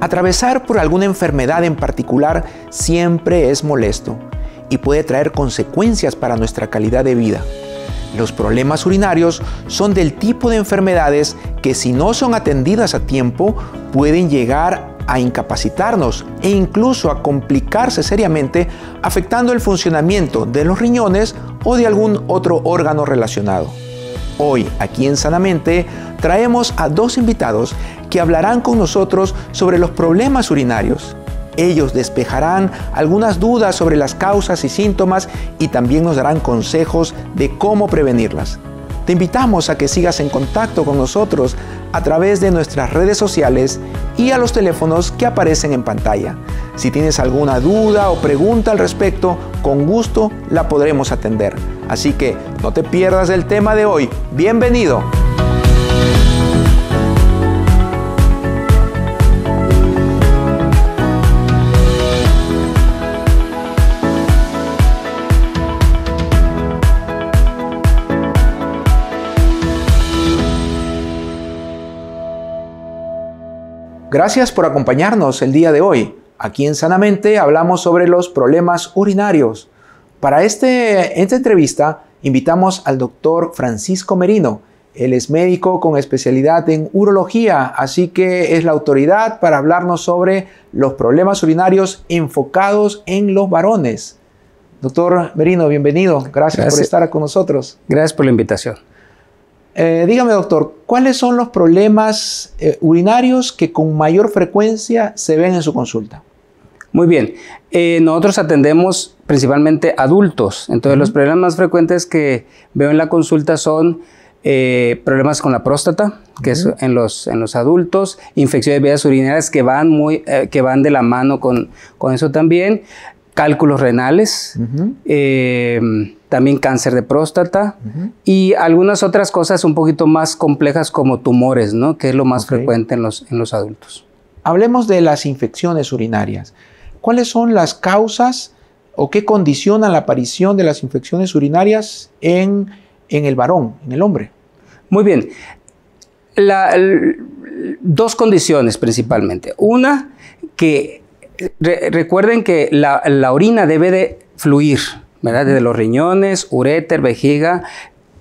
Atravesar por alguna enfermedad en particular siempre es molesto y puede traer consecuencias para nuestra calidad de vida. Los problemas urinarios son del tipo de enfermedades que si no son atendidas a tiempo pueden llegar a incapacitarnos e incluso a complicarse seriamente afectando el funcionamiento de los riñones o de algún otro órgano relacionado. Hoy, aquí en Sanamente, traemos a dos invitados que hablarán con nosotros sobre los problemas urinarios. Ellos despejarán algunas dudas sobre las causas y síntomas y también nos darán consejos de cómo prevenirlas. Te invitamos a que sigas en contacto con nosotros a través de nuestras redes sociales y a los teléfonos que aparecen en pantalla. Si tienes alguna duda o pregunta al respecto, con gusto la podremos atender. Así que no te pierdas el tema de hoy. Bienvenido. Gracias por acompañarnos el día de hoy. Aquí en Sanamente hablamos sobre los problemas urinarios. Para este, esta entrevista invitamos al doctor Francisco Merino. Él es médico con especialidad en urología, así que es la autoridad para hablarnos sobre los problemas urinarios enfocados en los varones. Doctor Merino, bienvenido. Gracias. por estar con nosotros. Gracias por la invitación. Eh, dígame, doctor, ¿cuáles son los problemas eh, urinarios que con mayor frecuencia se ven en su consulta? Muy bien, eh, nosotros atendemos principalmente adultos, entonces los problemas más frecuentes que veo en la consulta son problemas con la próstata, que es en los, en los adultos, infecciones de vías urinarias que van, muy, que van de la mano con, con eso también, cálculos renales, también cáncer de próstata y algunas otras cosas un poquito más complejas como tumores, ¿no? que es lo más frecuente en los, adultos. Hablemos de las infecciones urinarias. ¿Cuáles son las causas o qué condicionan la aparición de las infecciones urinarias en, el varón, en el hombre? Muy bien. dos condiciones principalmente. Una, que recuerden que la, la orina debe de fluir, desde los riñones, uréter, vejiga,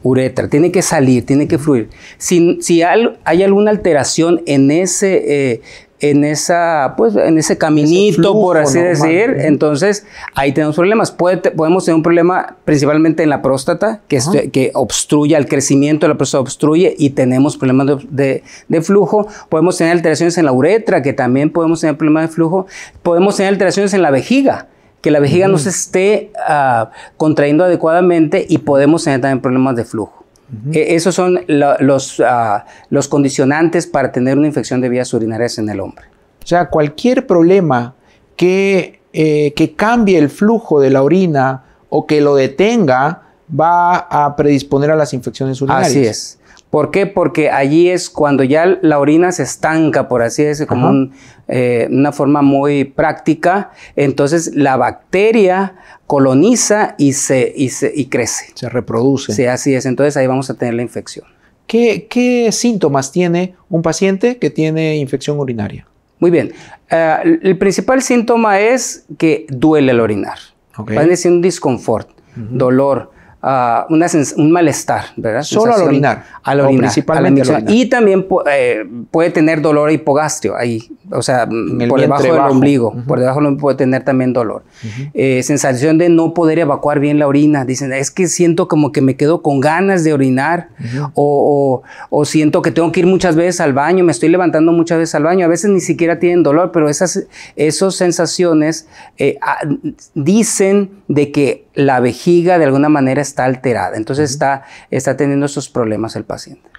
uretra, tiene que salir, tiene que fluir. Si, hay alguna alteración en ese, eh, en esa, pues, en ese caminito, por así decir, entonces ahí tenemos problemas. podemos tener un problema principalmente en la próstata, que, obstruye el crecimiento de la próstata, obstruye y tenemos problemas de, flujo. Podemos tener alteraciones en la uretra, que también podemos tener problemas de flujo. Podemos tener alteraciones en la vejiga que la vejiga no se esté ah, contrayendo adecuadamente y podemos tener también problemas de flujo. E, esos son los, ah, los condicionantes para tener una infección de vías urinarias en el hombre. O sea, cualquier problema que, eh, que cambie el flujo de la orina o que lo detenga va a predisponer a las infecciones urinarias. Así es. ¿Por qué? Porque allí es cuando ya la orina se estanca, por así decirlo, como eh, una forma muy práctica. Entonces la bacteria coloniza y, se, crece. Se reproduce. Sí, así es. Entonces ahí vamos a tener la infección. ¿Qué, síntomas tiene un paciente que tiene infección urinaria? Muy bien. Eh, el principal síntoma es que duele el orinar. Okay. Van a decir un disconfort, dolor, un malestar, ¿verdad? Solo al orinar. Al orinar. principalmente al Y también eh, puede tener dolor hipogastrio ahí, o sea, por debajo del ombligo. Por debajo del ombligo puede tener también dolor. Eh, sensación de no poder evacuar bien la orina. Dicen, es que siento como que me quedo con ganas de orinar o, siento que tengo que ir muchas veces al baño, me estoy levantando muchas veces al baño. A veces ni siquiera tienen dolor, pero esas, sensaciones eh, ah, dicen de que la vejiga de alguna manera está está alterada. Entonces está, está teniendo esos problemas el paciente.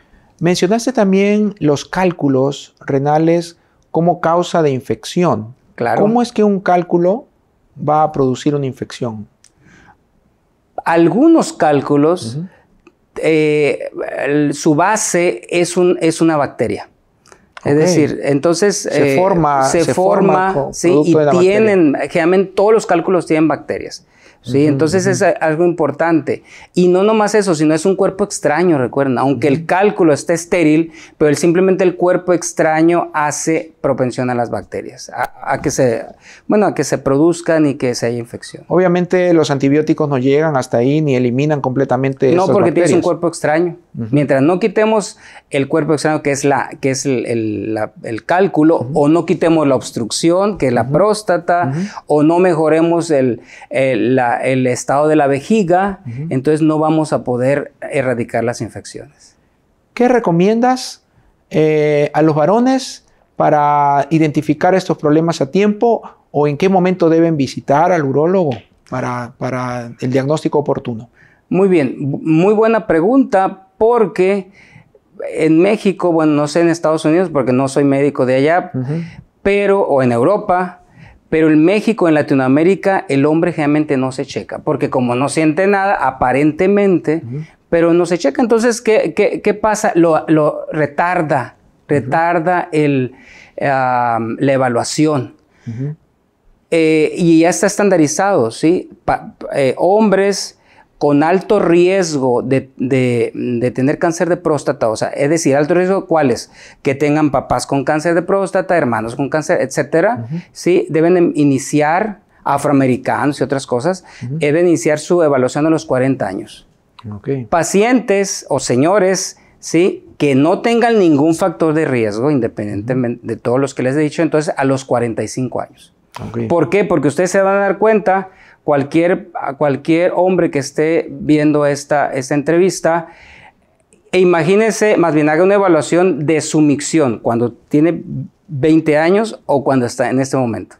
Mencionaste también los cálculos renales como causa de infección. Claro. ¿Cómo es que un cálculo va a producir una infección? Algunos cálculos, eh, su base es, un, es una bacteria. Es decir, entonces se forma, eh, se, forma, y tienen, generalmente todos los cálculos tienen bacterias. ¿sí? Entonces es eh, algo importante. Y no nomás eso, sino es un cuerpo extraño, recuerden, aunque el cálculo esté estéril, pero simplemente el cuerpo extraño hace propensión a las bacterias, a, que se, bueno, que se produzcan y que se haya infección. Obviamente los antibióticos no llegan hasta ahí ni eliminan completamente No, porque tienes un cuerpo extraño. Mientras no quitemos el cuerpo extraño, que es, la, que es el, cálculo, o no quitemos la obstrucción, que es la próstata, o no mejoremos el, eh, la, el estado de la vejiga, entonces no vamos a poder erradicar las infecciones. ¿Qué recomiendas eh, a los varones para identificar estos problemas a tiempo o en qué momento deben visitar al urólogo para, el diagnóstico oportuno? Muy bien, muy buena pregunta porque en México, bueno, no sé en Estados Unidos porque no soy médico de allá, pero, o en Europa, pero en México, en Latinoamérica, el hombre generalmente no se checa, porque como no siente nada, aparentemente, pero no se checa. Entonces, ¿qué, qué, pasa? Lo, retarda, retarda el, la evaluación. Eh, y ya está estandarizado, ¿sí? Eh, hombres con alto riesgo de, tener cáncer de próstata, o sea, es decir, alto riesgo, ¿cuáles? Que tengan papás con cáncer de próstata, hermanos con cáncer, etcétera, Deben em, iniciar, afroamericanos y otras cosas, deben iniciar su evaluación a los 40 años. Pacientes o señores, ¿sí? Que no tengan ningún factor de riesgo, independientemente de todos los que les he dicho, entonces a los 45 años. ¿Por qué? Porque ustedes se van a dar cuenta cualquier, cualquier hombre que esté viendo esta, esta entrevista. E imagínese más bien haga una evaluación de su micción cuando tiene 20 años o cuando está en este momento.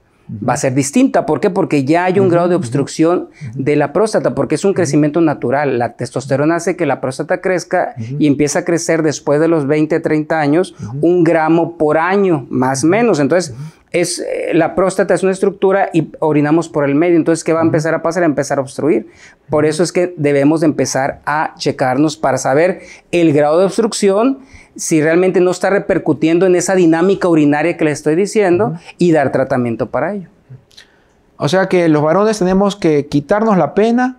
Va a ser distinta. ¿Por qué? Porque ya hay un grado de obstrucción de la próstata, porque es un crecimiento natural. La testosterona hace que la próstata crezca y empieza a crecer después de los 20, 30 años, un gramo por año, más o menos. Entonces, es eh, la próstata es una estructura y orinamos por el medio. Entonces, ¿qué va a empezar a pasar? A empezar a obstruir. Por eso es que debemos empezar a checarnos para saber el grado de obstrucción, si realmente no está repercutiendo en esa dinámica urinaria que le estoy diciendo y dar tratamiento para ello. O sea que los varones tenemos que quitarnos la pena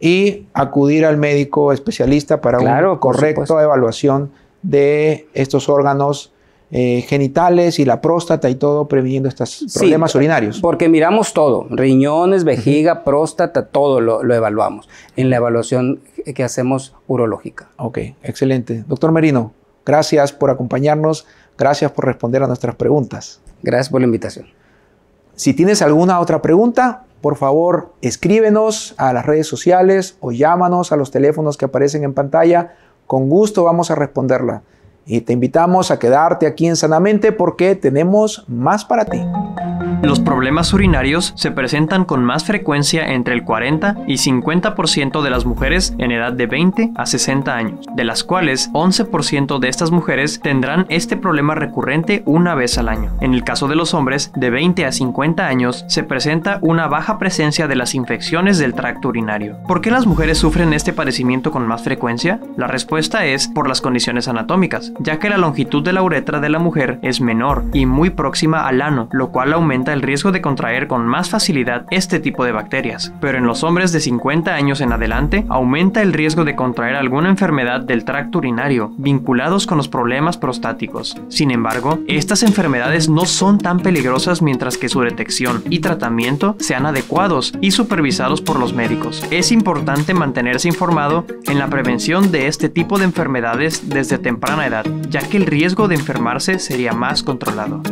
y acudir al médico especialista para un una correcta evaluación de estos órganos eh, genitales y la próstata y todo, previniendo estos problemas eh, urinarios. Porque miramos todo, riñones, vejiga, próstata, todo lo, lo, evaluamos en la evaluación que hacemos urológica. Ok, excelente. Doctor Merino, gracias por acompañarnos, gracias por responder a nuestras preguntas. Gracias por la invitación. Si tienes alguna otra pregunta, por favor escríbenos a las redes sociales o llámanos a los teléfonos que aparecen en pantalla. Con gusto vamos a responderla. Y te invitamos a quedarte aquí en Sanamente porque tenemos más para ti. Los problemas urinarios se presentan con más frecuencia entre el 40 y 50% de las mujeres en edad de 20 a 60 años, de las cuales 11% de estas mujeres tendrán este problema recurrente una vez al año. En el caso de los hombres de 20 a 50 años se presenta una baja presencia de las infecciones del tracto urinario. ¿Por qué las mujeres sufren este padecimiento con más frecuencia? La respuesta es por las condiciones anatómicas, ya que la longitud de la uretra de la mujer es menor y muy próxima al ano, lo cual aumenta el riesgo de contraer con más facilidad este tipo de bacterias, pero en los hombres de 50 años en adelante aumenta el riesgo de contraer alguna enfermedad del tracto urinario vinculados con los problemas prostáticos. Sin embargo, estas enfermedades no son tan peligrosas mientras que su detección y tratamiento sean adecuados y supervisados por los médicos. Es importante mantenerse informado en la prevención de este tipo de enfermedades desde temprana edad, ya que el riesgo de enfermarse sería más controlado.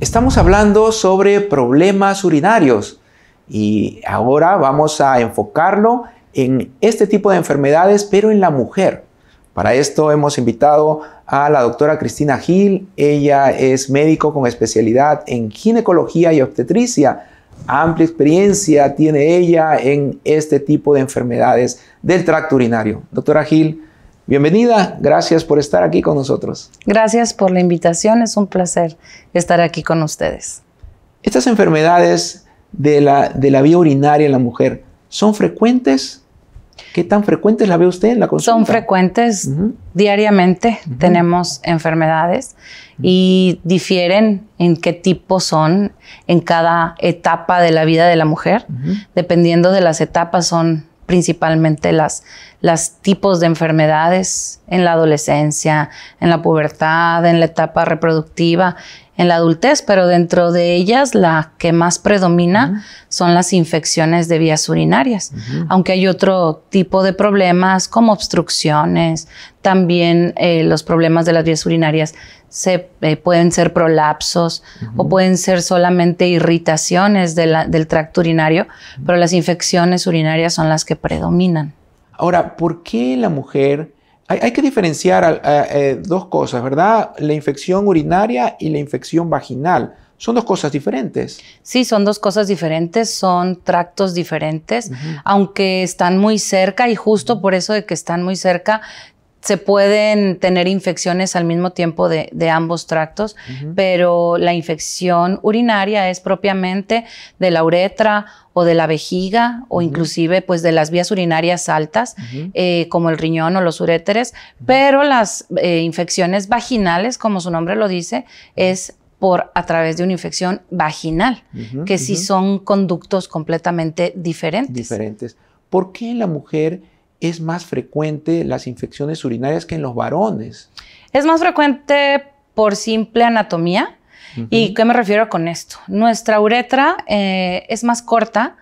Estamos hablando sobre problemas urinarios y ahora vamos a enfocarlo en este tipo de enfermedades, pero en la mujer. Para esto hemos invitado a la doctora Cristina Gil. Ella es médico con especialidad en ginecología y obstetricia. Amplia experiencia tiene ella en este tipo de enfermedades del tracto urinario. Doctora Gil, Bienvenida, gracias por estar aquí con nosotros. Gracias por la invitación, es un placer estar aquí con ustedes. Estas enfermedades de la, de la vía urinaria en la mujer, ¿son frecuentes? ¿Qué tan frecuentes la ve usted en la consulta? Son frecuentes diariamente, tenemos enfermedades y difieren en qué tipo son en cada etapa de la vida de la mujer. Dependiendo de las etapas son principalmente los tipos de enfermedades en la adolescencia, en la pubertad, en la etapa reproductiva, en la adultez, pero dentro de ellas la que más predomina son las infecciones de vías urinarias, aunque hay otro tipo de problemas como obstrucciones, también eh, los problemas de las vías urinarias se, eh, pueden ser prolapsos o pueden ser solamente irritaciones del tracto urinario, pero las infecciones urinarias son las que predominan. Ahora, ¿por qué la mujer... Hay, que diferenciar eh, dos cosas, ¿verdad? La infección urinaria y la infección vaginal. Son dos cosas diferentes. Sí, son dos cosas diferentes, son tractos diferentes, aunque están muy cerca y justo por eso de que están muy cerca se pueden tener infecciones al mismo tiempo de, ambos tractos, pero la infección urinaria es propiamente de la uretra o de la vejiga o inclusive pues de las vías urinarias altas, eh, como el riñón o los uréteres, pero las eh, infecciones vaginales, como su nombre lo dice, es por a través de una infección vaginal, que sí son conductos completamente diferentes. Diferentes. ¿Por qué la mujer es más frecuente las infecciones urinarias que en los varones. Es más frecuente por simple anatomía. ¿Y qué me refiero con esto? Nuestra uretra eh, es más corta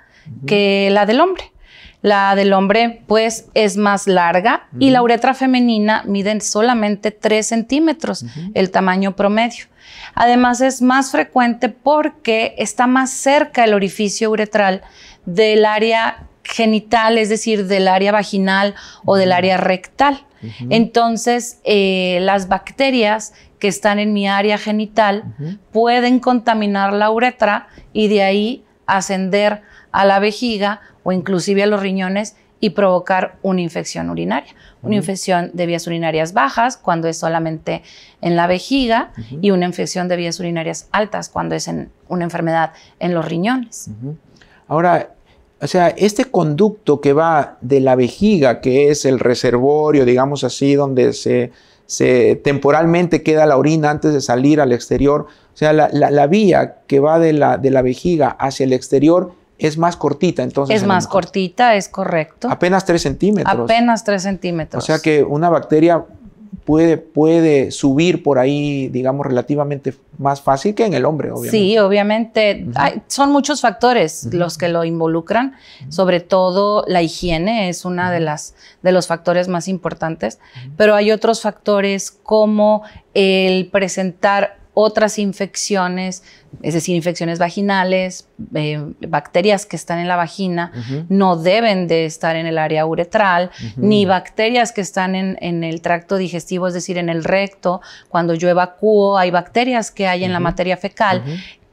que la del hombre. La del hombre, pues, es más larga y la uretra femenina mide solamente 3 centímetros, el tamaño promedio. Además, es más frecuente porque está más cerca el orificio uretral del área genital, es decir, del área vaginal o del área rectal. Entonces, eh, las bacterias que están en mi área genital pueden contaminar la uretra y de ahí ascender a la vejiga o inclusive a los riñones y provocar una infección urinaria, una infección de vías urinarias bajas cuando es solamente en la vejiga y una infección de vías urinarias altas cuando es en una enfermedad en los riñones. Ahora, o sea, este conducto que va de la vejiga, que es el reservorio, digamos así, donde se, se temporalmente queda la orina antes de salir al exterior, o sea, la, vía que va de la, de la vejiga hacia el exterior es más cortita, entonces. Es más cortita, es correcto. Apenas 3 centímetros. Apenas 3 centímetros. O sea que una bacteria puede, puede subir por ahí, digamos, relativamente más fácil que en el hombre, obviamente. Sí, obviamente. son muchos factores los que lo involucran, sobre todo la higiene es una de las de los factores más importantes, pero hay otros factores como el presentar otras infecciones, es decir, infecciones vaginales, eh, bacterias que están en la vagina no deben de estar en el área uretral, ni bacterias que están en, el tracto digestivo, es decir, en el recto. Cuando yo evacúo, hay bacterias que hay en la materia fecal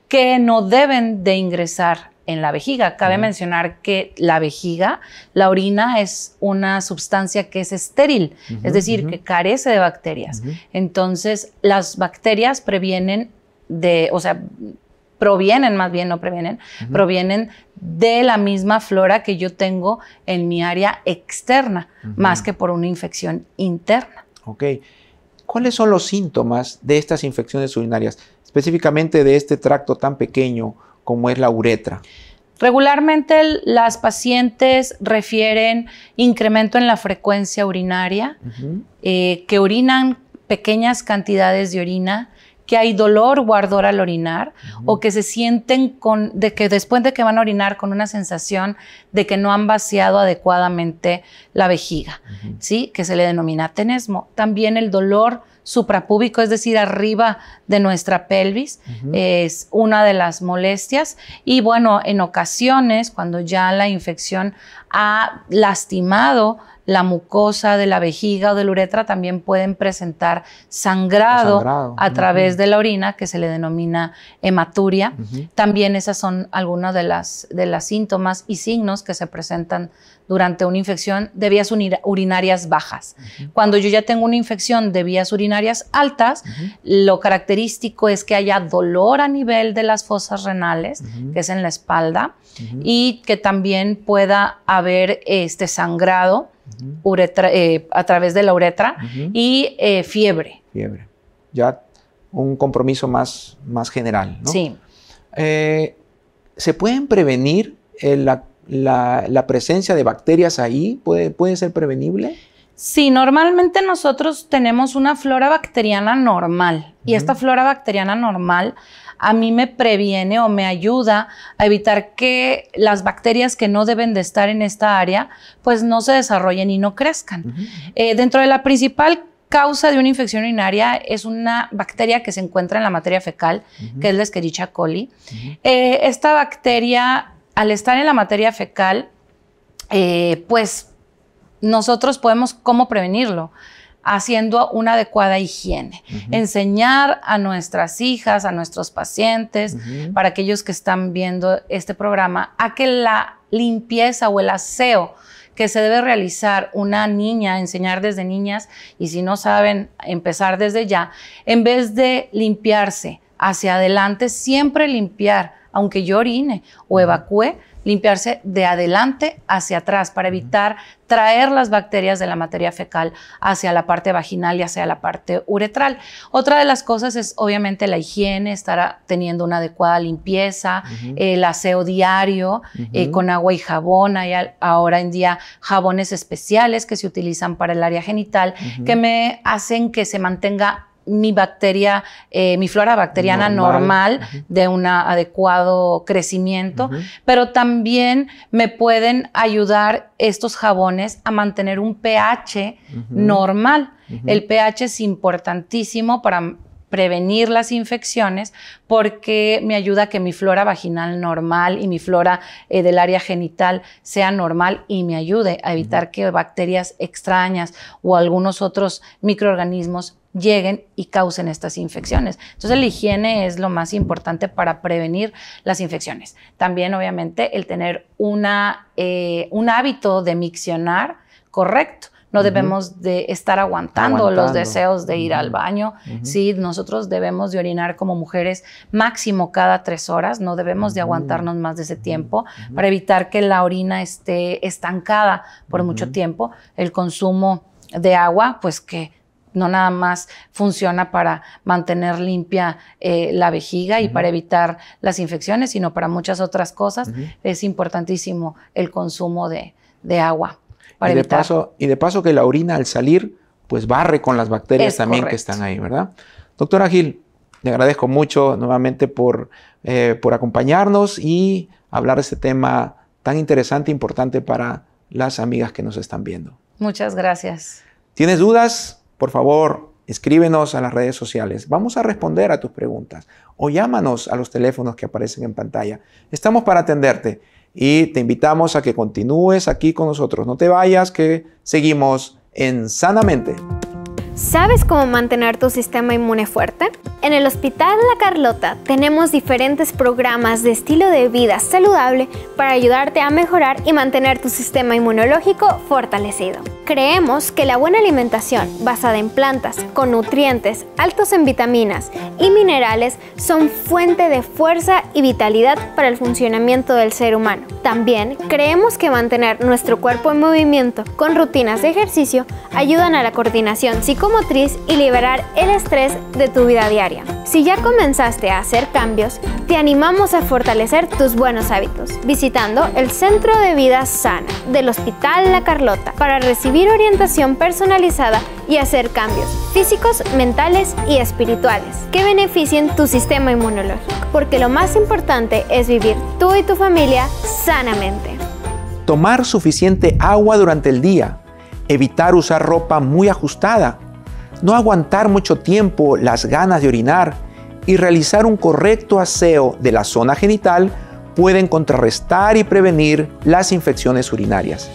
que no deben de ingresar en la vejiga. Cabe mencionar que la vejiga, la orina es una sustancia que es estéril, es decir, que carece de bacterias. Entonces, las bacterias previenen de, o sea, provienen, más bien no previenen, provienen de la misma flora que yo tengo en mi área externa, más que por una infección interna. Ok. ¿Cuáles son los síntomas de estas infecciones urinarias? Específicamente de este tracto tan pequeño como es la uretra? Regularmente las pacientes refieren incremento en la frecuencia urinaria, eh, que orinan pequeñas cantidades de orina, que hay dolor o ardor al orinar o que se sienten con de que después de que van a orinar con una sensación de que no han vaciado adecuadamente la vejiga, ¿sí? que se le denomina tenesmo. También el dolor suprapúbico, es decir, arriba de nuestra pelvis, es una de las molestias. Y bueno, en ocasiones, cuando ya la infección ha lastimado la mucosa de la vejiga o de la uretra también pueden presentar sangrado, a través de la orina, que se le denomina hematuria. También esas son algunas de las, de síntomas y signos que se presentan durante una infección de vías urinarias bajas. Cuando yo ya tengo una infección de vías urinarias altas, lo característico es que haya dolor a nivel de las fosas renales, que es en la espalda, y que también pueda haber este sangrado eh, a través de la uretra y eh, fiebre. Fiebre. Ya un compromiso más, más general, ¿no? Sí. Eh, ¿Se pueden prevenir la, presencia de bacterias ahí? ¿Puede, puede ser prevenible? Sí, normalmente nosotros tenemos una flora bacteriana normal y esta flora bacteriana normal a mí me previene o me ayuda a evitar que las bacterias que no deben de estar en esta área, pues no se desarrollen y no crezcan. Eh, dentro de la principal causa de una infección urinaria es una bacteria que se encuentra en la materia fecal, que es la Escherichia coli. Eh, esta bacteria, al estar en la materia fecal, eh, pues nosotros podemos, ¿cómo prevenirlo? haciendo una adecuada higiene. Enseñar a nuestras hijas, a nuestros pacientes, para aquellos que están viendo este programa, a que la limpieza o el aseo que se debe realizar una niña, enseñar desde niñas, y si no saben, empezar desde ya, en vez de limpiarse hacia adelante, siempre limpiar, aunque yo orine o evacúe, limpiarse de adelante hacia atrás para evitar traer las bacterias de la materia fecal hacia la parte vaginal y hacia la parte uretral. Otra de las cosas es obviamente la higiene, estar teniendo una adecuada limpieza, el aseo diario eh, con agua y jabón. Hay ahora en día jabones especiales que se utilizan para el área genital que me hacen que se mantenga mi bacteria, eh, mi flora bacteriana normal, de un adecuado crecimiento, pero también me pueden ayudar estos jabones a mantener un pH normal. El pH es importantísimo para prevenir las infecciones porque me ayuda a que mi flora vaginal normal y mi flora eh, del área genital sea normal y me ayude a evitar que bacterias extrañas o algunos otros microorganismos lleguen y causen estas infecciones. Entonces la higiene es lo más importante para prevenir las infecciones. También obviamente el tener una, eh, un hábito de miccionar correcto. No debemos de estar aguantando, los deseos de ir al baño. Sí, nosotros debemos de orinar como mujeres máximo cada tres horas. No debemos de aguantarnos más de ese tiempo para evitar que la orina esté estancada por mucho tiempo. El consumo de agua, pues que no nada más funciona para mantener limpia eh, la vejiga y para evitar las infecciones, sino para muchas otras cosas. Es importantísimo el consumo de, agua. y, de paso, y de paso que la orina al salir, pues barre con las bacterias también que están ahí, ¿verdad? Doctora Gil, le agradezco mucho nuevamente por, eh, por acompañarnos y hablar de este tema tan interesante e importante para las amigas que nos están viendo. Muchas gracias. ¿Tienes dudas? por favor, escríbenos a las redes sociales. Vamos a responder a tus preguntas o llámanos a los teléfonos que aparecen en pantalla. Estamos para atenderte y te invitamos a que continúes aquí con nosotros. No te vayas, que seguimos en Sanamente. ¿Sabes cómo mantener tu sistema inmune fuerte? En el Hospital La Carlota tenemos diferentes programas de estilo de vida saludable para ayudarte a mejorar y mantener tu sistema inmunológico fortalecido. Creemos que la buena alimentación basada en plantas, con nutrientes altos en vitaminas y minerales, son fuente de fuerza y vitalidad para el funcionamiento del ser humano. También creemos que mantener nuestro cuerpo en movimiento con rutinas de ejercicio ayudan a la coordinación psicomotriz y liberar el estrés de tu vida diaria. Si ya comenzaste a hacer cambios, te animamos a fortalecer tus buenos hábitos visitando el Centro de Vida Sana del Hospital La Carlota para recibir orientación personalizada y hacer cambios físicos, mentales y espirituales que beneficien tu sistema inmunológico, porque lo más importante es vivir tú y tu familia sanamente. Tomar suficiente agua durante el día, evitar usar ropa muy ajustada no aguantar mucho tiempo las ganas de orinar y realizar un correcto aseo de la zona genital pueden contrarrestar y prevenir las infecciones urinarias.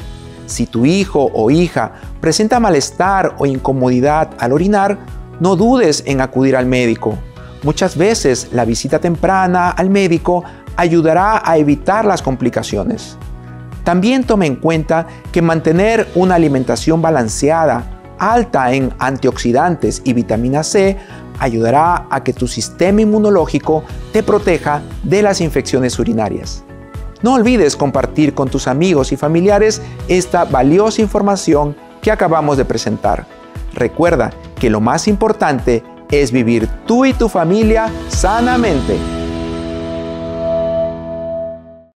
Si tu hijo o hija presenta malestar o incomodidad al orinar, no dudes en acudir al médico. Muchas veces la visita temprana al médico ayudará a evitar las complicaciones. También tome en cuenta que mantener una alimentación balanceada alta en antioxidantes y vitamina C, ayudará a que tu sistema inmunológico te proteja de las infecciones urinarias. No olvides compartir con tus amigos y familiares esta valiosa información que acabamos de presentar. Recuerda que lo más importante es vivir tú y tu familia sanamente.